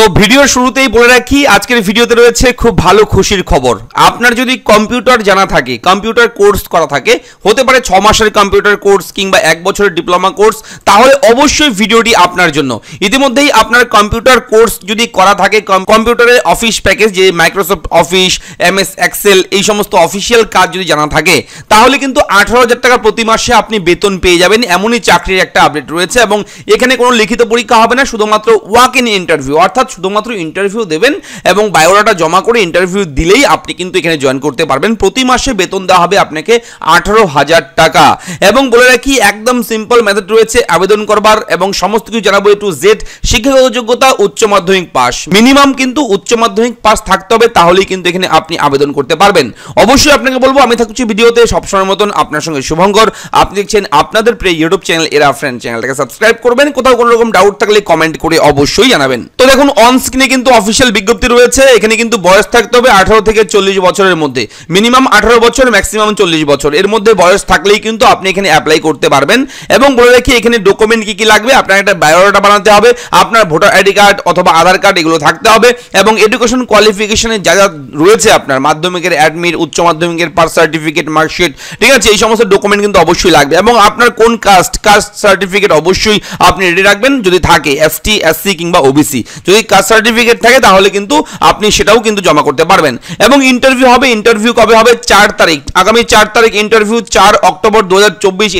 তো ভিডিওর শুরুতেই বলে রাখি আজকের ভিডিওতে রয়েছে খুব ভালো খুশির খবর আপনার যদি কম্পিউটার জানা থাকে কম্পিউটার কোর্স করা থাকে হতে পারে ছ মাসের কম্পিউটার কোর্স কিংবা এক বছরের ডিপ্লোমা কোর্স তাহলে অবশ্যই ভিডিওটি আপনার জন্য ইতিমধ্যেই আপনার কম্পিউটার কোর্স যদি করা থাকে কম্পিউটারের অফিস প্যাকেজ যে Microsoft office M S Excel এই সমস্ত অফিসিয়াল কাজ যদি জানা থাকে তাহলে কিন্তু আঠারো হাজার টাকা প্রতি মাসে আপনি বেতন পেয়ে যাবেন এমনই চাকরির একটা আপডেট রয়েছে এবং এখানে কোনো লিখিত পরীক্ষা হবে না শুধুমাত্র ওয়াক ইন ইন্টারভিউ অর্থাৎ শুধুমাত্র ইন্টারভিউ দেবেন এবং বায়োডাটা জমা করে ইন্টারভিউ দিলেই আপনি কিন্তু এখানে জয়েন করতে পারবেন প্রতি মাসে বেতন দেওয়া হবে আপনাকে আঠারো হাজার টাকা এবং বলে রাখি একদম সিম্পল মেথড রয়েছে আবেদন করবার এবং সমস্ত কিছু জানাবো এ টু জেড শিক্ষাগত যোগ্যতা উচ্চ মাধ্যমিক পাস মিনিমাম কিন্তু উচ্চ মাধ্যমিক পাস থাকতে হবে তাহলেই কিন্তু এখানে আপনি আবেদন করতে পারবেন অবশ্যই আপনাকে বলবো আমি থাকছি ভিডিওতে সবসময় মতন আপনার সঙ্গে শুভঙ্কর আপনি দেখছেন আপনাদের প্রিয় ইউটিউব চ্যানেল এরা ফ্রেন্ড চ্যানেলটাকে সাবস্ক্রাইব করবেন কোথাও কোনো রকম ডাউট থাকলে কমেন্ট করে অবশ্যই জানাবেন তো দেখুন অনস্ক্রিনে কিন্তু অফিসিয়াল বিজ্ঞপ্তি রয়েছে এখানে কিন্তু বয়স থাকতে হবে আঠারো থেকে চল্লিশ বছরের মধ্যে মিনিমাম আঠারো বছর ম্যাক্সিমাম চল্লিশ বছর এর মধ্যে বয়স থাকলেই কিন্তু আপনি এখানে অ্যাপ্লাই করতে পারবেন এবং বলে রাখি এখানে ডকুমেন্ট কি কি লাগবে আপনার একটা বায়োডাটা বানাতে হবে আপনার ভোটার আইডি কার্ড অথবা আধার কার্ড এগুলো থাকতে হবে এবং এডুকেশন কোয়ালিফিকেশনে যা যা রয়েছে আপনার মাধ্যমিকের অ্যাডমিট উচ্চ মাধ্যমিকের পাস সার্টিফিকেট মার্কশিট ঠিক আছে এই সমস্ত ডকুমেন্ট কিন্তু অবশ্যই লাগবে এবং আপনার কোন কাস্ট কাস্ট সার্টিফিকেট অবশ্যই আপনি রেডি রাখবেন যদি থাকে এসটি এসসি কিংবা ওবিসি যদি যদি কাস্ট সার্টিফিকেট থাকে তাহলে কিন্তু আপনি সেটাও কিন্তু জমা করতে পারবেন এবং ইন্টারভিউ হবে ইন্টারভিউ কবে হবে চার তারিখ আগামী চার তারিখ ইন্টারভিউ চার অক্টোবর দু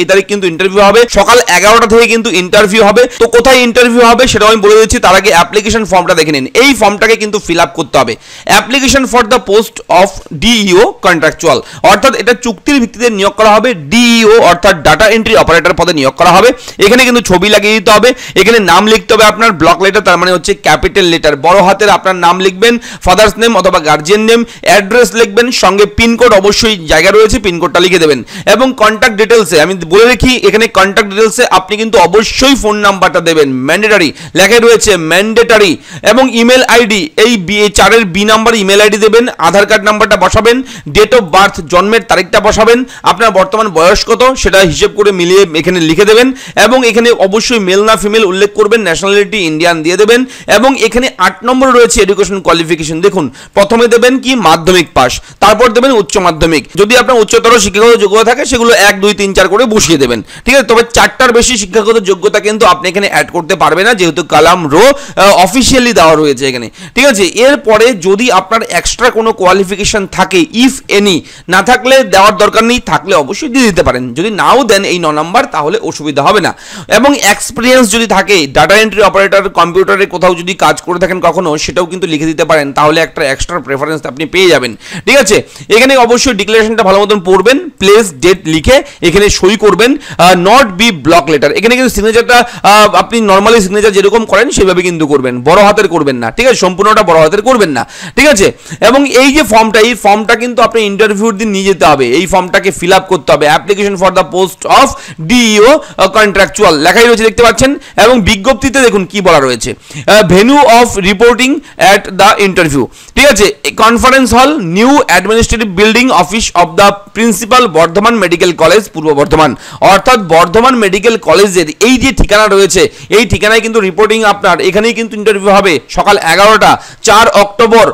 এই তারিখ কিন্তু ইন্টারভিউ হবে সকাল এগারোটা থেকে কিন্তু ইন্টারভিউ হবে তো কোথায় ইন্টারভিউ হবে সেটাও আমি বলে দিচ্ছি তার আগে অ্যাপ্লিকেশন ফর্মটা দেখে নিন এই ফর্মটাকে কিন্তু ফিল আপ করতে হবে application for the post of DEO contractual অর্থাৎ এটা চুক্তির ভিত্তিতে নিয়োগ করা হবে ডিইও e অর্থাৎ ডাটা এন্ট্রি অপারেটর পদে নিয়োগ করা হবে এখানে কিন্তু ছবি লাগিয়ে দিতে হবে এখানে নাম লিখতে হবে আপনার ব্লক লেটার তার মানে হচ্ছে ক্যাপিটাল ক্যাপিটাল লেটার বড় হাতের আপনার নাম লিখবেন ফাদার্স নেম অথবা গার্জিয়ান নেম অ্যাড্রেস লিখবেন সঙ্গে পিনকোড অবশ্যই জায়গা রয়েছে পিনকোডটা লিখে দেবেন এবং কন্ট্যাক্ট ডিটেলসে আমি বলে রেখি এখানে কন্ট্যাক্ট ডিটেলসে আপনি কিন্তু অবশ্যই ফোন নাম্বারটা দেবেন ম্যান্ডেটারি লেখা রয়েছে ম্যান্ডেটারি এবং ইমেল আইডি এই চারের বি নাম্বার ইমেল আইডি দেবেন আধার কার্ড নাম্বারটা বসাবেন ডেট অফ বার্থ জন্মের তারিখটা বসাবেন আপনার বর্তমান বয়স কত সেটা হিসেব করে মিলিয়ে এখানে লিখে দেবেন এবং এখানে অবশ্যই মেল না ফিমেল উল্লেখ করবেন ন্যাশনালিটি ইন্ডিয়ান দিয়ে দেবেন এবং এখানে আট নম্বর রয়েছে এডুকেশন কোয়ালিফিকেশন দেখুন প্রথমে দেবেন কি মাধ্যমিক পাস তারপর দেবেন উচ্চ মাধ্যমিক যদি আপনার উচ্চতর শিক্ষাগত যোগ্যতা থাকে সেগুলো এক দুই তিন চার করে বসিয়ে দেবেন ঠিক আছে তবে চারটার বেশি শিক্ষাগত যোগ্যতা কিন্তু আপনি এখানে অ্যাড করতে পারবেন না যেহেতু কালাম রো অফিসিয়ালি দেওয়া রয়েছে এখানে ঠিক আছে এরপরে যদি আপনার এক্সট্রা কোনো কোয়ালিফিকেশন থাকে ইফ এনি না থাকলে দেওয়ার দরকার নেই থাকলে অবশ্যই দিয়ে দিতে পারেন যদি নাও দেন এই ন নম্বর তাহলে অসুবিধা হবে না এবং এক্সপিরিয়েন্স যদি থাকে ডাটা এন্ট্রি অপারেটর কম্পিউটারে কোথাও যদি কাজ কাজ করে থাকেন কখনো সেটাও কিন্তু লিখে দিতে পারেন তাহলে একটা এক্সট্রা প্রেফারেন্স আপনি পেয়ে যাবেন ঠিক আছে এখানে অবশ্যই ডিক্লারেশনটা ভালো মতন পড়বেন প্লেস ডেট লিখে এখানে সই করবেন নট বি ব্লক লেটার এখানে কিন্তু সিগনেচারটা আপনি নর্মালি সিগনেচার যেরকম করেন সেভাবে কিন্তু করবেন বড় হাতের করবেন না ঠিক আছে সম্পূর্ণটা বড় হাতের করবেন না ঠিক আছে এবং এই যে ফর্মটা এই ফর্মটা কিন্তু আপনি ইন্টারভিউর দিন নিয়ে যেতে হবে এই ফর্মটাকে ফিল আপ করতে হবে application for the post of DEO contractual লেখাই রয়েছে দেখতে পাচ্ছেন এবং বিজ্ঞপ্তিতে দেখুন কি বলা রয়েছে venue of reporting at the interview ঠিক আছে conference hall new administrative building office of the principal Bardhaman medical college পূর্ব বর্ধমান অর্থাৎ বর্ধমান মেডিকেল কলেজের এই যে ঠিকানা রয়েছে এই ঠিকানায় কিন্তু রিপোর্টিং আপনার এখানেই কিন্তু ইন্টারভিউ হবে সকাল এগারোটা চার অক্টোবর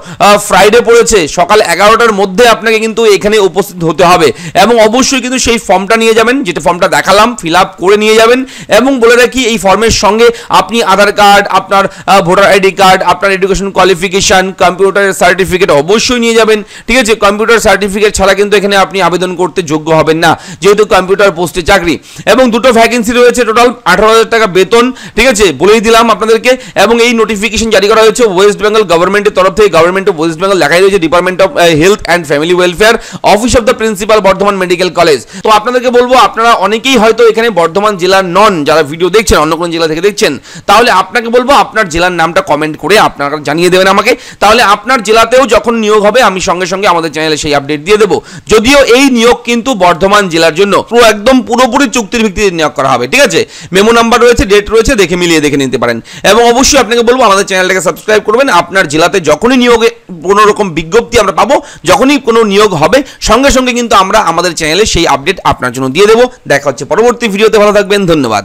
ফ্রাইডে পড়েছে সকাল এগারোটার মধ্যে আপনাকে কিন্তু এখানে উপস্থিত হতে হবে এবং অবশ্যই কিন্তু সেই ফর্মটা নিয়ে যাবেন যেটা ফর্মটা দেখালাম ফিল করে নিয়ে যাবেন এবং বলে রাখি এই ফর্মের সঙ্গে আপনি আধার কার্ড আপনার ভোটার আইডি কার্ড আপনার এডুকেশন কোয়ালিফিকেশান কম্পিউটারের সার্টিফিকেট অবশ্যই নিয়ে যাবেন ঠিক আছে কম্পিউটার সার্টিফিকেট ছাড়া কিন্তু এখানে আপনি আবেদন করতে যোগ্য হবেন না যেহেতু কম্পিউটার পোস্টে চাকরি এবং দুটো ভ্যাকেন্সি রয়েছে টোটাল আঠারো হাজার টাকা বেতন ঠিক আছে বলেই দিলাম আপনাদেরকে এবং এই নোটিফিকেশন জারি করা হয়েছে ওয়েস্ট বেঙ্গল গভর্নমেন্টের তরফ থেকে গভর্নমেন্ট অফ ওয়েস্ট বেঙ্গল লেখাই রয়েছে department of health and family welfare office of the principal Bardhaman medical college তো আপনাদেরকে বলবো আপনারা অনেকেই হয়তো এখানে বর্ধমান জেলার নন যারা ভিডিও দেখছেন অন্য কোনো জেলা থেকে দেখছেন তাহলে আপনাকে বলবো আপনার জেলার নামটা কমেন্ট করে আপনারা জানিয়ে দেবেন আমাকে তাহলে আপনার জেলাতেও যখন নিয়োগ হবে আমি সঙ্গে সঙ্গে আমাদের চ্যানেলে সেই আপডেট দিয়ে দেবো যদিও এই নিয়োগ কিন্তু বর্ধমান জেলার জন্য পুরো একদম পুরোপুরি চুক্তির ভিত্তিতে নিয়োগ করা হবে ঠিক আছে মেমো নাম্বার রয়েছে ডেট রয়েছে দেখে মিলিয়ে দেখে নিতে পারেন এবং অবশ্যই আপনাকে বলবো আমাদের চ্যানেলটাকে সাবস্ক্রাইব করবেন আপনার জেলাতে যখনই নিয়োগে কোনো রকম বিজ্ঞপ্তি আমরা পাবো যখনই কোনো নিয়োগ হবে সঙ্গে সঙ্গে কিন্তু আমরা আমাদের চ্যানেলে সেই আপডেট আপনার জন্য দিয়ে দেবো দেখা হচ্ছে পরবর্তী ভিডিওতে ভালো থাকবেন ধন্যবাদ